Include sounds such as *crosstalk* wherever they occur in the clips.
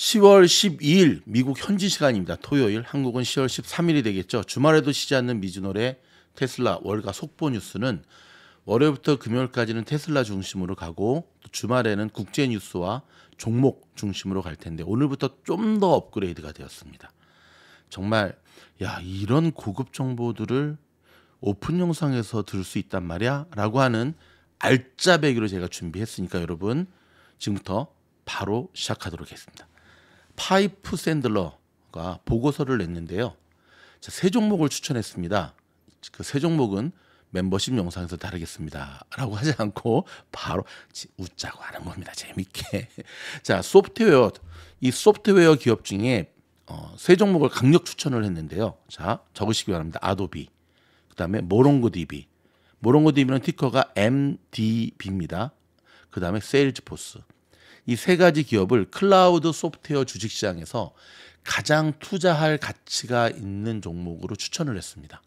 10월 12일 미국 현지 시간입니다. 토요일 한국은 10월 13일이 되겠죠. 주말에도 쉬지 않는 미주노래 테슬라 월가 속보 뉴스는 월요일부터 금요일까지는 테슬라 중심으로 가고 주말에는 국제 뉴스와 종목 중심으로 갈 텐데 오늘부터 좀 더 업그레이드가 되었습니다. 정말 야 이런 고급 정보들을 오픈 영상에서 들을 수 있단 말이야라고 하는 알짜배기로 제가 준비했으니까 여러분 지금부터 바로 시작하도록 하겠습니다. 파이프 샌들러가 보고서를 냈는데요. 세 종목을 추천했습니다. 그 세 종목은 멤버십 영상에서 다루겠습니다. 라고 하지 않고 바로 웃자고 하는 겁니다. 재밌게. *laughs* 자, 소프트웨어. 이 소프트웨어 기업 중에 어, 세 종목을 강력 추천을 했는데요. 자, 적으시기 바랍니다. 아도비. 그 다음에 모롱고디비모롱고디비는 티커가 MDB입니다. 그 다음에 세일즈포스. 이세 가지 기업을 클라우드 소프트웨어 주식시장에서 가장 투자할 가치가 있는 종목으로 추천을 했습니다.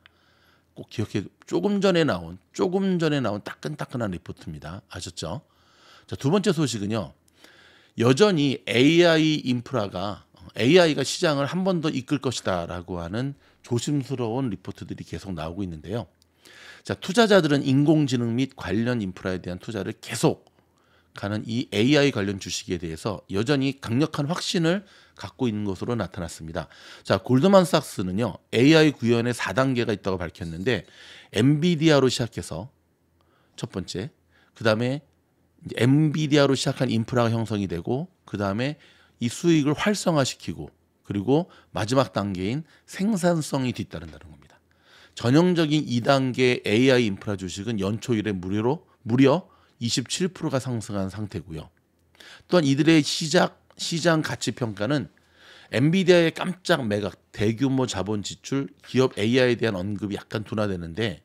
꼭 기억해 조금 전에 나온 조금 전에 나온 따끈따끈한 리포트입니다. 아셨죠? 자, 두 번째 소식은요. 여전히 AI 인프라가 AI가 시장을 한 번 더 이끌 것이다라고 하는 조심스러운 리포트들이 계속 나오고 있는데요. 자, 투자자들은 인공지능 및 관련 인프라에 대한 투자를 계속 가는 이 AI 관련 주식에 대해서 여전히 강력한 확신을 갖고 있는 것으로 나타났습니다. 자, 골드만삭스는요. AI 구현의 4단계가 있다고 밝혔는데 엔비디아로 시작해서 첫 번째, 그다음에 엔비디아로 시작한 인프라가 형성이 되고 그다음에 이 수익을 활성화시키고 그리고 마지막 단계인 생산성이 뒤따른다는 겁니다. 전형적인 2단계 AI 인프라 주식은 연초일에 무료로 무려 27%가 상승한 상태고요. 또한 이들의 시작 시장 가치 평가는 엔비디아의 깜짝 매각, 대규모 자본 지출, 기업 AI에 대한 언급이 약간 둔화되는데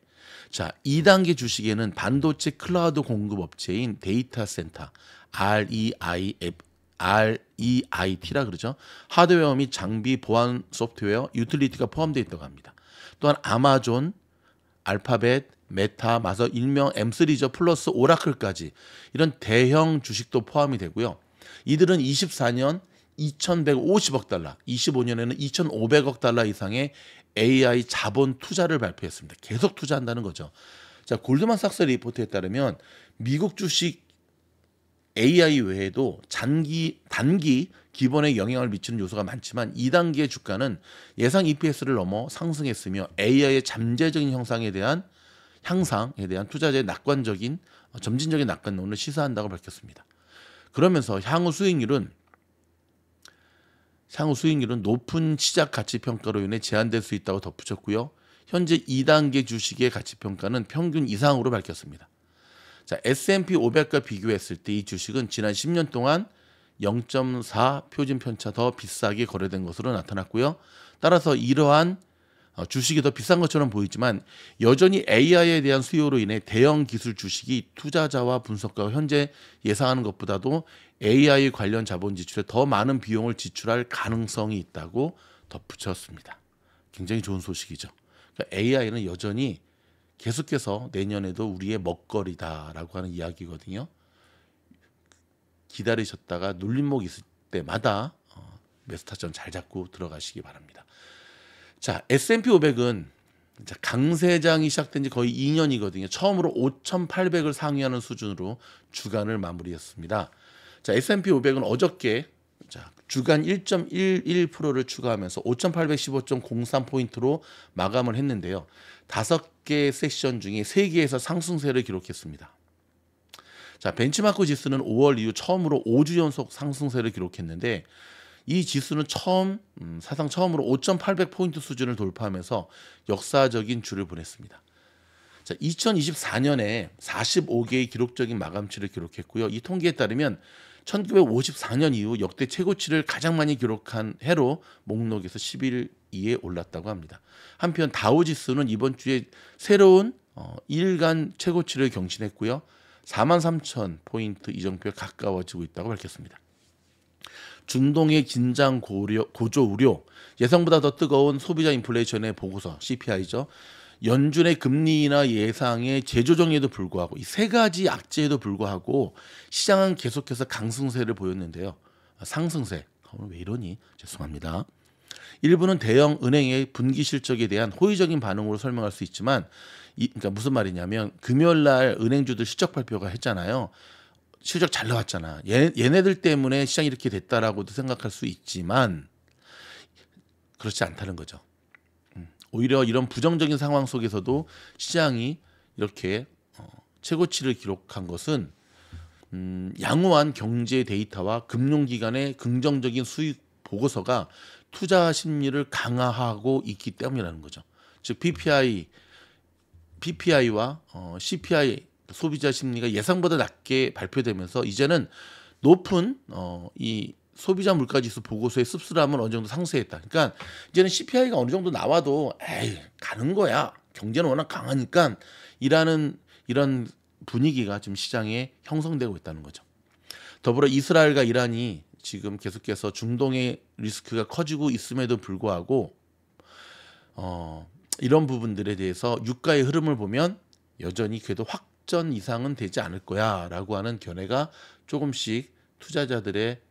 자, 2단계 주식에는 반도체 클라우드 공급 업체인 데이터 센터 REIF REIT라 그러죠. 하드웨어 및 장비 보안 소프트웨어, 유틸리티가 포함되어 있다고 합니다. 또한 아마존, 알파벳, 메타, 마서 일명 M3죠. 플러스 오라클까지 이런 대형 주식도 포함이 되고요. 이들은 24년 2,150억 달러, 25년에는 2,500억 달러 이상의 AI 자본 투자를 발표했습니다. 계속 투자한다는 거죠. 자, 골드만삭스 리포트에 따르면 미국 주식 AI 외에도 장기 단기 기본에 영향을 미치는 요소가 많지만 2단계 주가는 예상 EPS를 넘어 상승했으며 AI의 잠재적인 형상에 대한 향상에 대한 투자자의 낙관적인 점진적인 낙관론을 시사한다고 밝혔습니다. 그러면서 향후 수익률은 향후 수익률은 높은 시작 가치 평가로 인해 제한될 수 있다고 덧붙였고요. 현재 2단계 주식의 가치 평가는 평균 이상으로 밝혔습니다. 자, S&P 500과 비교했을 때 이 주식은 지난 10년 동안 0.4 표준 편차 더 비싸게 거래된 것으로 나타났고요. 따라서 이러한 어, 주식이 더 비싼 것처럼 보이지만 여전히 AI에 대한 수요로 인해 대형 기술 주식이 투자자와 분석가가 현재 예상하는 것보다도 AI 관련 자본 지출에 더 많은 비용을 지출할 가능성이 있다고 덧붙였습니다. 굉장히 좋은 소식이죠. 그러니까 AI는 여전히 계속해서 내년에도 우리의 먹거리다라고 하는 이야기거든요. 기다리셨다가 눌림목 있을 때마다 메스타전 어, 잘 잡고 들어가시기 바랍니다. 자, S&P 500은 강세장이 시작된 지 거의 2년이거든요. 처음으로 5,800을 상위하는 수준으로 주간을 마무리했습니다. 자, S&P 500은 어저께 자, 주간 1.11%를 추가하면서 5,815.03포인트로 마감을 했는데요. 다섯 개 세션 중에 세개에서 상승세를 기록했습니다. 자, 벤치마크 지수는 5월 이후 처음으로 5주 연속 상승세를 기록했는데 이 지수는 처음 음, 사상 처음으로 5,800 포인트 수준을 돌파하면서 역사적인 줄을 보냈습니다. 자, 2024년에 45개의 기록적인 마감치를 기록했고요. 이 통계에 따르면 1954년 이후 역대 최고치를 가장 많이 기록한 해로 목록에서 11위에 올랐다고 합니다. 한편 다우 지수는 이번 주에 새로운 어, 일간 최고치를 경신했고요. 43,000 포인트 이정표에 가까워지고 있다고 밝혔습니다. 중동의 긴장 고려, 고조 우려, 예상보다 더 뜨거운 소비자 인플레이션의 보고서 CPI죠. 연준의 금리나 예상의 재조정에도 불구하고 이 세 가지 악재에도 불구하고 시장은 계속해서 강승세를 보였는데요. 아, 상승세. 오늘 어, 왜 이러니? 죄송합니다. 일부는 대형 은행의 분기 실적에 대한 호의적인 반응으로 설명할 수 있지만 이, 그러니까 무슨 말이냐면 금요일 날 은행주들 실적 발표가 했잖아요. 실적 잘 나왔잖아. 얘, 얘네들 때문에 시장이 이렇게 됐다라고도 생각할 수 있지만 그렇지 않다는 거죠. 음, 오히려 이런 부정적인 상황 속에서도 시장이 이렇게 어, 최고치를 기록한 것은 음, 양호한 경제 데이터와 금융기관의 긍정적인 수익 보고서가 투자 심리를 강화하고 있기 때문이라는 거죠. 즉 PPI, PPI와 어, CPI 소비자 심리가 예상보다 낮게 발표되면서 이제는 높은 어, 이 소비자 물가지수 보고서의 씁쓸함은 어느 정도 상쇄했다. 그러니까 이제는 CPI가 어느 정도 나와도 에이 가는 거야. 경제는 워낙 강하니까 이라는 이런 분위기가 지금 시장에 형성되고 있다는 거죠. 더불어 이스라엘과 이란이 지금 계속해서 중동의 리스크가 커지고 있음에도 불구하고 어, 이런 부분들에 대해서 유가의 흐름을 보면 여전히 그래도 확 10전 이상은 되지 않을 거야라고 하는 견해가 조금씩 투자자들의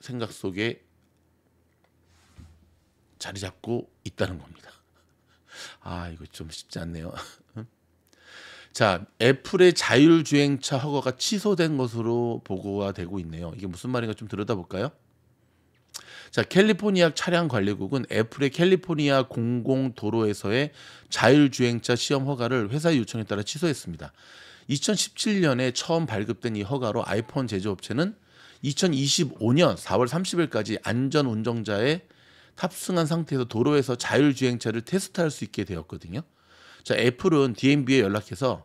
생각 속에 자리 잡고 있다는 겁니다. 아, 이거 좀 쉽지 않네요. 자, 애플의 자율주행차 허가가 취소된 것으로 보고가 되고 있네요. 이게 무슨 말인가 좀 들여다볼까요? 자, 캘리포니아 차량 관리국은 애플의 캘리포니아 공공 도로에서의 자율주행차 시험 허가를 회사 요청에 따라 취소했습니다. 2017년에 처음 발급된 이 허가로 아이폰 제조업체는 2025년 4월 30일까지 안전 운전자의 탑승한 상태에서 도로에서 자율주행차를 테스트할 수 있게 되었거든요. 자, 애플은 DMB에 연락해서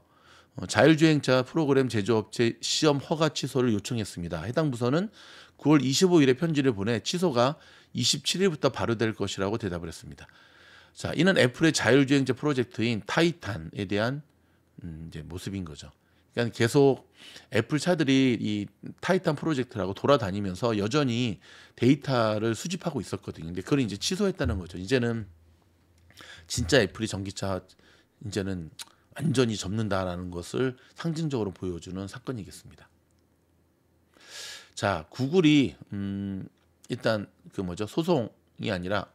어, 자율주행차 프로그램 제조업체 시험 허가 취소를 요청했습니다. 해당 부서는 9월 25일에 편지를 보내 취소가 27일부터 바로 될 것이라고 대답을 했습니다. 자, 이는 애플의 자율주행제 프로젝트인 타이탄에 대한 음, 이제 모습인 거죠. 그러니까 계속 애플 차들이 이 타이탄 프로젝트라고 돌아다니면서 여전히 데이터를 수집하고 있었거든요. 근데 그걸 이제 취소했다는 거죠. 이제는 진짜 애플이 전기차 이제는 완전히 접는다라는 것을 상징적으로 보여주는 사건이겠습니다. 자, 구글이 음, 일단 그 뭐죠? 소송이 아니라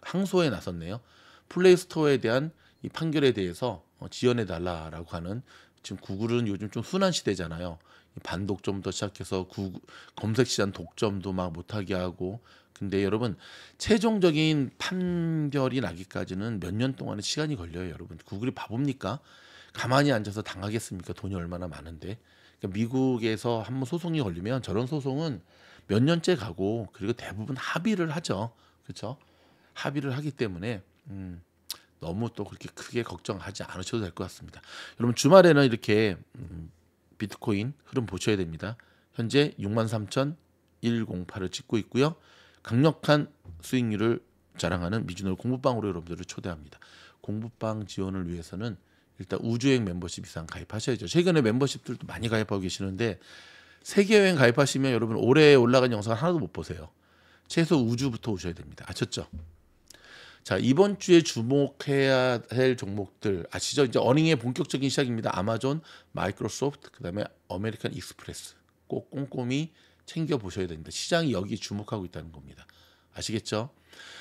항소에 나섰네요. 플레이스토어에 대한 이 판결에 대해서 어, 지연해 달라라고 하는 지금 구글은 요즘 좀 순환 시대잖아요. 반독점부터 시작해서 구, 검색 시장 독점도 막 못하게 하고 근데 여러분 최종적인 판결이 나기까지는 몇 년 동안의 시간이 걸려요 여러분 구글이 바보니까 가만히 앉아서 당하겠습니까 돈이 얼마나 많은데 그러니까 미국에서 한 번 소송이 걸리면 저런 소송은 몇 년째 가고 그리고 대부분 합의를 하죠. 그렇죠? 합의를 하기 때문에 음, 너무 또 그렇게 크게 걱정하지 않으셔도 될 것 같습니다. 여러분 주말에는 이렇게 음, 비트코인 흐름 보셔야 됩니다. 현재 63,108을 찍고 있고요. 강력한 수익률을 자랑하는 미주노 공부방으로 여러분들을 초대합니다. 공부방 지원을 위해서는 일단 우주여행 멤버십 이상 가입하셔야죠. 최근에 멤버십들도 많이 가입하고 계시는데 세계여행 가입하시면 여러분 올해 올라간 영상 하나도 못 보세요. 최소 우주부터 오셔야 됩니다. 아셨죠? 자 이번 주에 주목해야 할 종목들 아시죠? 이제 어닝의 본격적인 시작입니다. 아마존, 마이크로소프트, 그다음에 아메리칸 익스프레스 꼭 꼼꼼히 챙겨 보셔야 됩니다. 시장이 여기 주목하고 있다는 겁니다. 아시겠죠?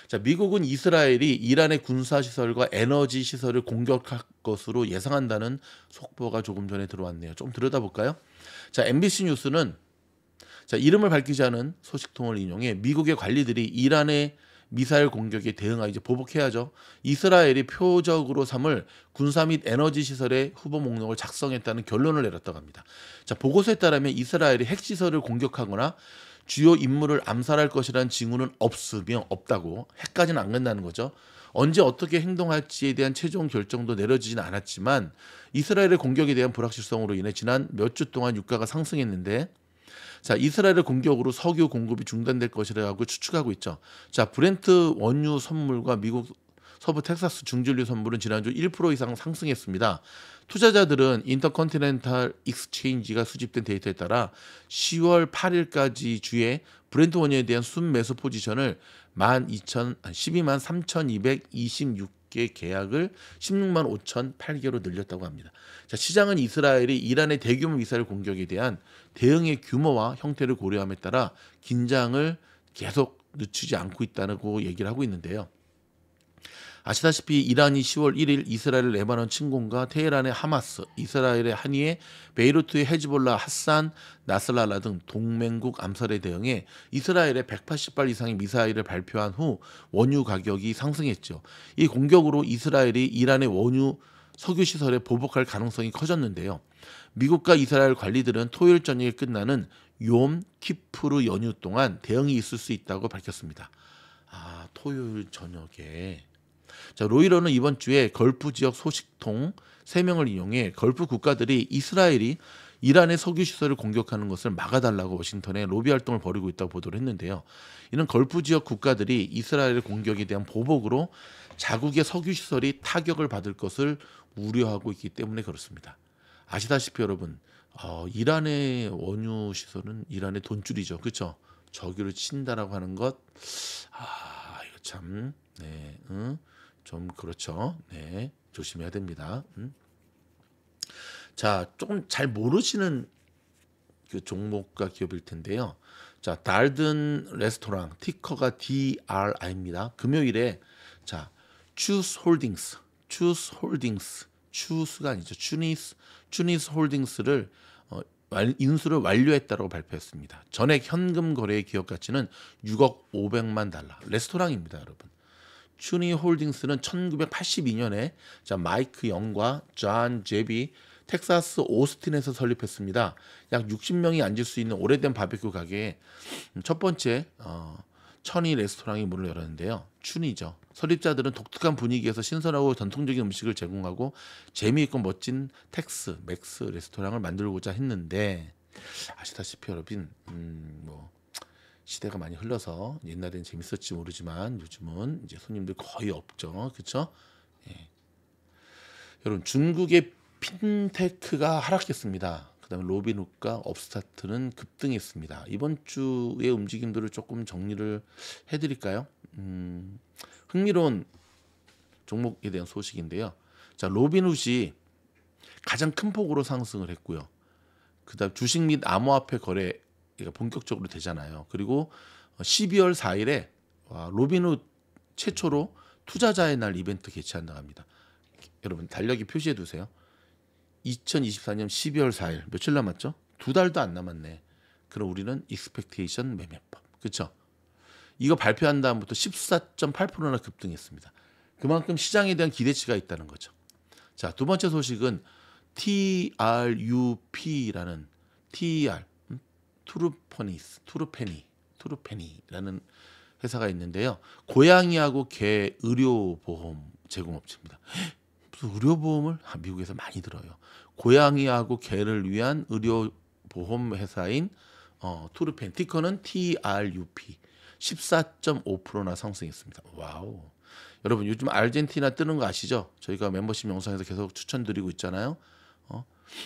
자, 미국은 이스라엘이 이란의 군사 시설과 에너지 시설을 공격할 것으로 예상한다는 속보가 조금 전에 들어왔네요. 좀 들여다볼까요? 자, MBC 뉴스는 자, 이름을 밝히지 않은 소식통을 인용해 미국의 관리들이 이란의 미사일 공격에 대응하 이제 보복해야죠. 이스라엘이 표적으로 삼을 군사 및 에너지 시설의 후보 목록을 작성했다는 결론을 내렸다고 합니다. 자, 보고서에 따르면 이스라엘이 핵시설을 공격하거나 주요 인물을 암살할 것이라는 징후는 없으며 없다고 해까지는 안 간다는 거죠. 언제 어떻게 행동할지에 대한 최종 결정도 내려지진 않았지만 이스라엘의 공격에 대한 불확실성으로 인해 지난 몇 주 동안 유가가 상승했는데 자 이스라엘의 공격으로 석유 공급이 중단될 것이라고 추측하고 있죠. 자 브렌트 원유 선물과 미국 서부 텍사스 중진류 선물은 지난주 1% 이상 상승했습니다. 투자자들은 인터컨티넨탈 익스체인지가 수집된 데이터에 따라 10월 8일까지 주에 브랜드 원유에 대한 순매수 포지션을 12,000, 12만 3,226개 계약을 16만 5,008개로 늘렸다고 합니다. 자, 시장은 이스라엘이 이란의 대규모 미사일 공격에 대한 대응의 규모와 형태를 고려함에 따라 긴장을 계속 늦추지 않고 있다고 얘기를 하고 있는데요. 아시다시피 이란이 10월 1일 이스라엘 레바논 침공과 테헤란의 하마스, 이스라엘의 하니에, 베이루트의 헤즈볼라, 핫산, 나슬랄라 등 동맹국 암살에 대응해 이스라엘에 180발 이상의 미사일을 발표한 후 원유 가격이 상승했죠. 이 공격으로 이스라엘이 이란의 원유 석유 시설에 보복할 가능성이 커졌는데요. 미국과 이스라엘 관리들은 토요일 저녁에 끝나는 요욤 키프르 연휴 동안 대응이 있을 수 있다고 밝혔습니다. 아, 토요일 저녁에 자, 로이로는 이번 주에 걸프 지역 소식통 세명을 이용해 걸프 국가들이 이스라엘이 이란의 석유 시설을 공격하는 것을 막아달라고 워싱턴에 로비 활동을 벌이고 있다고 보도를 했는데요. 이는 걸프 지역 국가들이 이스라엘의 공격에 대한 보복으로 자국의 석유 시설이 타격을 받을 것을 우려하고 있기 때문에 그렇습니다. 아시다시피 여러분, 어, 이란의 원유 시설은 이란의 돈줄이죠, 그쵸죠 저기를 친다라고 하는 것, 아 이거 참, 네, 응? 좀 그렇죠. 네. 조심해야 됩니다. 음. 자, 조금 잘 모르시는 그 종목과 기업일 텐데요. 자, 달든 레스토랑 티커가 DRI입니다. 금요일에 자, 추스 홀딩스, 추스 홀딩스, 추스가 아니죠. 추니스, 추니스 홀딩스를 어, 인수를 완료했다고 발표했습니다. 전액 현금 거래의 기업 가치는 6억 5백만 달러. 레스토랑입니다, 여러분. 추니 홀딩스는 1982년에 자, 마이크 영과 존 제비 텍사스 오스틴에서 설립했습니다. 약 60명이 앉을 수 있는 오래된 바베큐 가게에 첫 번째 어, 천이 레스토랑이 문을 열었는데요. 춘이죠. 설립자들은 독특한 분위기에서 신선하고 전통적인 음식을 제공하고 재미있고 멋진 텍스 맥스 레스토랑을 만들고자 했는데 아시다시피 여러분 음, 뭐 시대가 많이 흘러서 옛날엔 재밌었지 모르지만 요즘은 이제 손님들 거의 없죠. 그렇죠? 예. 여러분 중국의 핀테크가 하락했습니다. 그다음에 로빈훗과 업스타트는 급등했습니다. 이번 주의 움직임들을 조금 정리를 해드릴까요? 음, 흥미로운 종목에 대한 소식인데요. 자, 로빈훗이 가장 큰 폭으로 상승을 했고요. 그다음 주식 및 암호화폐 거래 그러니까 본격적으로 되잖아요. 그리고 12월 어, 4일에 로빈후 최초로 투자자의 날 이벤트 개최한다고 합니다. 여러분 달력이 표시해 두세요. 2024년 12월 4일 며칠 남았죠? 두 달도 안 남았네. 그럼 우리는 익스펙테이션 매매법. 그렇죠? 이거 발표한 다음부터 14.8%나 급등했습니다. 그만큼 시장에 대한 기대치가 있다는 거죠. 자, 두 번째 소식은 TRUP라는 TR 투르포니스, 투르페니, 투르페니라는 회사가 있는데요. 고양이하고 개 의료보험 제공업체입니다. *gasps* 무슨 의료보험을 아, 미국에서 많이 들어요. 고양이하고 개를 위한 의료보험 회사인 어, 투르펜 티커는 TRUP 14.5%나 상승했습니다. 와우. 여러분 요즘 아르헨티나 뜨는 거 아시죠? 저희가 멤버십 영상에서 계속 추천드리고 있잖아요.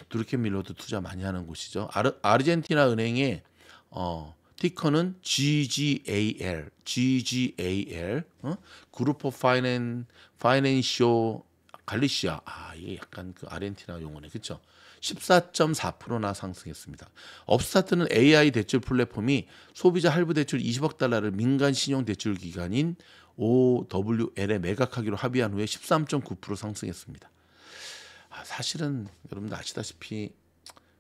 두르켄 밀러도 투자 많이 하는 곳이죠. 아르, 아르헨티나 은행의 어, 티커는 GGAL, GGAL, 어? 그루포 파이낸 파이낸쇼 갈리시아. 아, 이게 약간 그 아르헨티나 용어네. 그렇죠? 14.4%나 상승했습니다. 업스타트는 AI 대출 플랫폼이 소비자 할부 대출 20억 달러를 민간 신용 대출 기관인 OWL에 매각하기로 합의한 후에 13.9% 상승했습니다. 아, 사실은 여러분들 아시다시피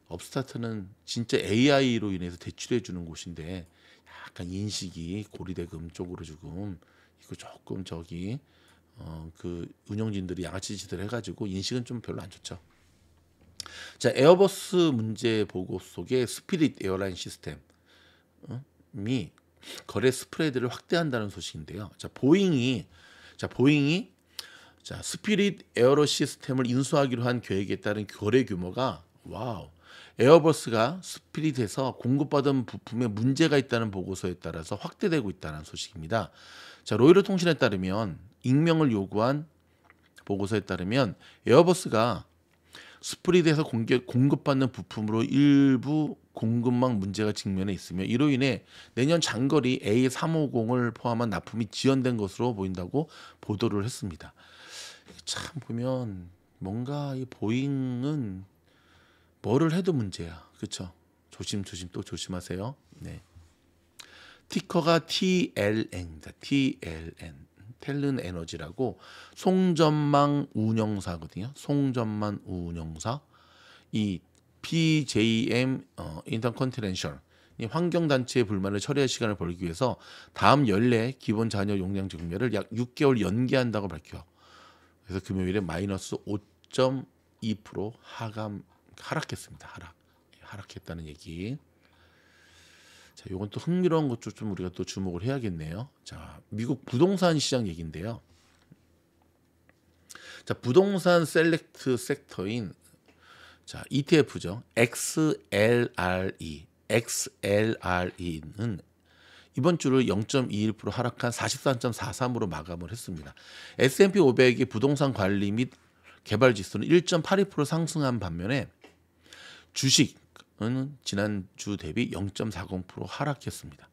업스타트는 진짜 AI로 인해서 대출해 주는 곳인데 약간 인식이 고리대금 쪽으로 조금 이거 조금 저기 어, 그 운영진들이 양아치 짓을 해가지고 인식은 좀 별로 안 좋죠. 자 에어버스 문제 보고 속에 스피릿 에어라인 시스템이 어? 거래 스프레드를 확대한다는 소식인데요. 자 보잉이 자 보잉이 자, 스피릿 에어로 시스템을 인수하기로 한 계획에 따른 거래 규모가 와우. 에어버스가 스피릿에서 공급받은 부품에 문제가 있다는 보고서에 따라서 확대되고 있다는 소식입니다. 자, 로이로 통신에 따르면 익명을 요구한 보고서에 따르면 에어버스가 스프릿에서 공급받는 부품으로 일부 공급망 문제가 직면해 있으며 이로 인해 내년 장거리 A350을 포함한 납품이 지연된 것으로 보인다고 보도를 했습니다. 참 보면 뭔가 이 보잉은 뭐를 해도 문제야. 그렇죠? 조심 조심 또 조심하세요. 네. 티커가 TLN입니다. TLN. 텔른 에너지라고 송전망 운영사거든요. 송전망 운영사. 이 PJM 어, 인터컨티넨셜 환경단체의 불만을 처리할 시간을 벌기 위해서 다음 연례 기본 잔여 용량 증멸을 약 6개월 연기한다고 밝혀 그래서 금요일에 마이너스 5.2% 하감 하락했습니다. 하락 예, 하락했다는 얘기. 자, 요건 또 흥미로운 것좀 우리가 또 주목을 해야겠네요. 자, 미국 부동산 시장 얘기인데요. 자, 부동산 셀렉트 섹터인 자, ETF죠. XLRE. XLRE는 이번 주를 0.21% 하락한 43.43으로 마감을 했습니다. S&P 500의 부동산 관리 및 개발 지수는 1.82% 상승한 반면에 주식은 지난주 대비 0.40% 하락했습니다.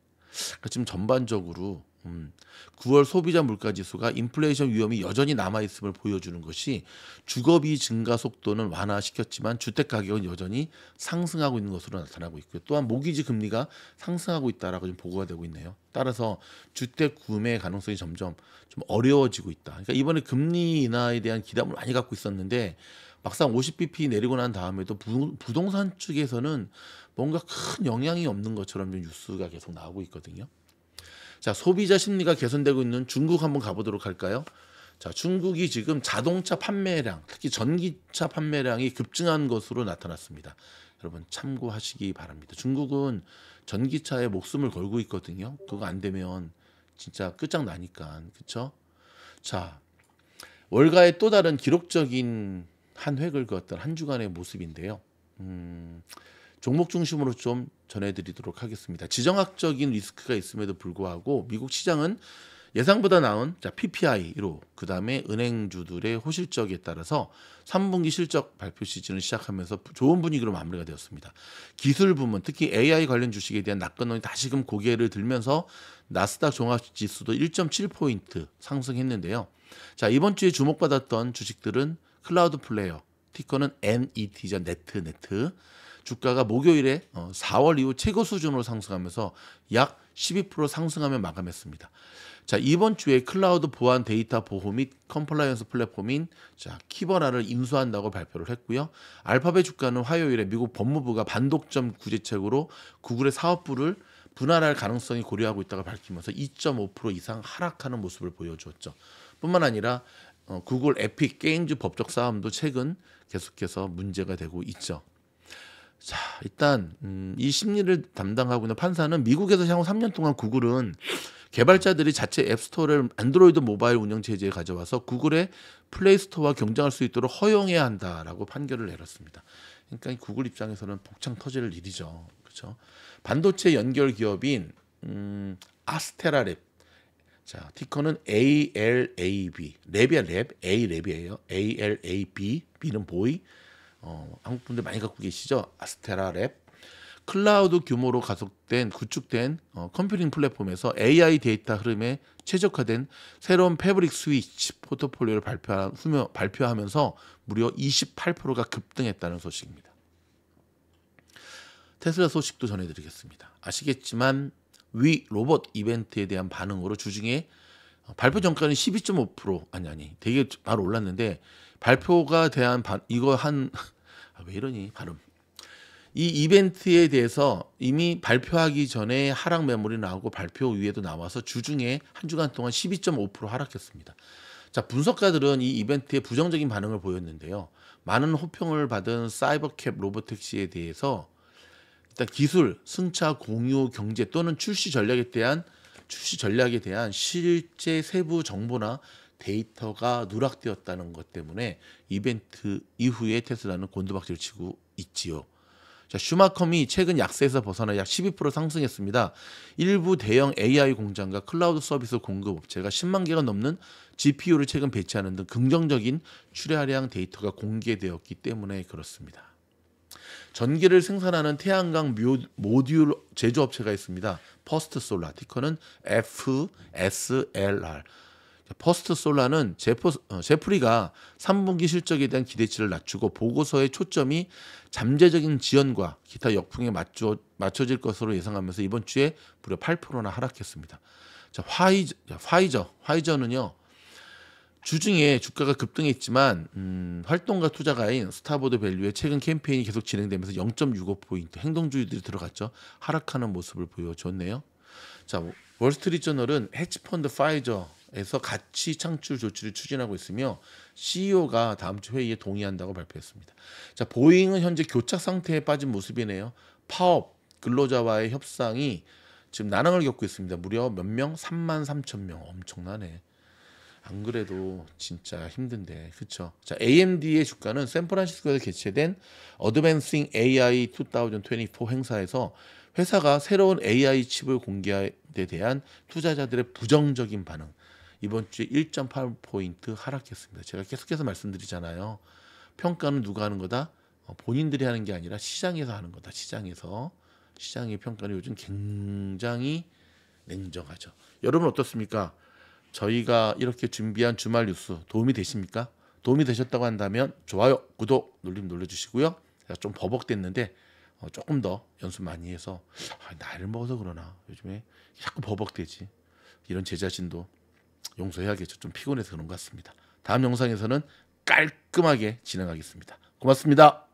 그러니까 지금 전반적으로 음, 9월 소비자 물가 지수가 인플레이션 위험이 여전히 남아 있음을 보여주는 것이 주거비 증가 속도는 완화시켰지만 주택 가격은 여전히 상승하고 있는 것으로 나타나고 있고요. 또한 모기지 금리가 상승하고 있다라고 지금 보고가 되고 있네요. 따라서 주택 구매 가능성이 점점 좀 어려워지고 있다. 그러니까 이번에 금리 인하에 대한 기대감을 많이 갖고 있었는데 막상 50bp 내리고 난 다음에도 부동산 측에서는 뭔가 큰 영향이 없는 것처럼 뉴스가 계속 나오고 있거든요. 자, 소비자 심리가 개선되고 있는 중국 한번 가보도록 할까요? 자, 중국이 지금 자동차 판매량, 특히 전기차 판매량이 급증한 것으로 나타났습니다. 여러분 참고하시기 바랍니다. 중국은 전기차에 목숨을 걸고 있거든요. 그거 안 되면 진짜 끝장나니까. 그렇 자, 월가의 또 다른 기록적인 한 획을 그었던 한 주간의 모습인데요. 음, 종목 중심으로 좀 전해드리도록 하겠습니다. 지정학적인 리스크가 있음에도 불구하고 미국 시장은 예상보다 나은 자, PPI로 그 다음에 은행주들의 호실적에 따라서 3분기 실적 발표 시즌을 시작하면서 좋은 분위기로 마무리가 되었습니다. 기술 부문 특히 AI 관련 주식에 대한 낙관론이 다시금 고개를 들면서 나스닥 종합지수도 1.7포인트 상승했는데요. 자 이번 주에 주목받았던 주식들은 클라우드 플레이어, 스티커는 NET죠. 네트 네트. 주가가 목요일에 4월 어, 이후 최고 수준으로 상승하면서 약 12% 상승하며 마감했습니다. 자, 이번 주에 클라우드 보안 데이터 보호 및 컴플라이언스 플랫폼인 자, 키버라를 인수한다고 발표를 했고요. 알파벳 주가는 화요일에 미국 법무부가 반독점 구제책으로 구글의 사업부를 분할할 가능성이 고려하고 있다고 밝히면서 2.5% 이상 하락하는 모습을 보여주었죠. 뿐만 아니라 어, 구글 에픽 게임즈 법적 싸움도 최근 계속해서 문제가 되고 있죠. 자, 일단 음, 이 심리를 담당하고 있는 판사는 미국에서 향후 3년 동안 구글은 개발자들이 자체 앱스토어를 안드로이드 모바일 운영 체제에 가져와서 구글의 플레이스토어와 경쟁할 수 있도록 허용해야 한다라고 판결을 내렸습니다. 그러니까 구글 입장에서는 복창 터질 일이죠. 그렇죠? 반도체 연결 기업인 음, 아스테라랩 자, 티커는 ALAB. 랩이야, 랩. A 랩이에요. ALAB. B는 보이. 어, 한국 분들 많이 갖고 계시죠? 아스테라 랩. 클라우드 규모로 가속된 구축된 어, 컴퓨팅 플랫폼에서 AI 데이터 흐름에 최적화된 새로운 패브릭 스위치 포트폴리오를 발표한 후며, 발표하면서 무려 28%가 급등했다는 소식입니다. 테슬라 소식도 전해드리겠습니다. 아시겠지만 위 로봇 이벤트에 대한 반응으로 주중에 어, 발표 전까지는 12.5% 아니 아니 되게 바로 올랐는데 발표가 대한 바, 이거 한왜 *laughs* 아, 이러니 발음 이 이벤트에 대해서 이미 발표하기 전에 하락 매물이 나오고 발표 위에도 나와서 주중에 한 주간 동안 12.5% 하락했습니다. 자 분석가들은 이 이벤트에 부정적인 반응을 보였는데요. 많은 호평을 받은 사이버캡 로보택시에 대해서 일단 기술, 승차 공유 경제 또는 출시 전략에 대한 출시 전략에 대한 실제 세부 정보나 데이터가 누락되었다는 것 때문에 이벤트 이후에 테슬라는 곤두박질 치고 있지요. 자, 슈마컴이 최근 약세에서 벗어나 약 12% 상승했습니다. 일부 대형 AI 공장과 클라우드 서비스 공급 업체가 10만 개가 넘는 GPU를 최근 배치하는 등 긍정적인 출하량 데이터가 공개되었기 때문에 그렇습니다. 전기를 생산하는 태양광 모듈 제조업체가 있습니다. 퍼스트 솔라 티커는 FSLR. 퍼스트 솔라는 제프, 어, 제프리가 3분기 실적에 대한 기대치를 낮추고 보고서의 초점이 잠재적인 지연과 기타 역풍에 맞춰, 맞춰질 것으로 예상하면서 이번 주에 무려 8%나 하락했습니다. 자, 화이저, 화이저, 화이저는요. 주중에 주가가 급등했지만 음, 활동가 투자가인 스타보드 밸류의 최근 캠페인이 계속 진행되면서 0.65포인트 행동주의들이 들어갔죠. 하락하는 모습을 보여줬네요. 자, 월스트리트저널은 헤지펀드 파이저에서 가치 창출 조치를 추진하고 있으며 CEO가 다음 주 회의에 동의한다고 발표했습니다. 자, 보잉은 현재 교착 상태에 빠진 모습이네요. 파업, 근로자와의 협상이 지금 난항을 겪고 있습니다. 무려 몇 명? 3만 3천 명. 엄청나네. 안 그래도 진짜 힘든데 그쵸? 자 AMD의 주가는 샌프란시스코에서 개최된 어드밴싱 AI 2024 행사에서 회사가 새로운 AI 칩을 공개에 대한 투자자들의 부정적인 반응 이번 주에 1.8포인트 하락했습니다. 제가 계속해서 말씀드리잖아요. 평가는 누가 하는 거다? 어, 본인들이 하는 게 아니라 시장에서 하는 거다. 시장에서 시장의 평가는 요즘 굉장히 냉정하죠. 여러분 어떻습니까? 저희가 이렇게 준비한 주말 뉴스 도움이 되십니까? 도움이 되셨다고 한다면 좋아요, 구독, 눌림 눌러주시고요. 제가 좀 버벅댔는데 어, 조금 더 연습 많이 해서 아, 나이를 먹어서 그러나 요즘에 자꾸 버벅대지 이런 제 자신도 용서해야겠죠. 좀 피곤해서 그런 것 같습니다. 다음 영상에서는 깔끔하게 진행하겠습니다. 고맙습니다.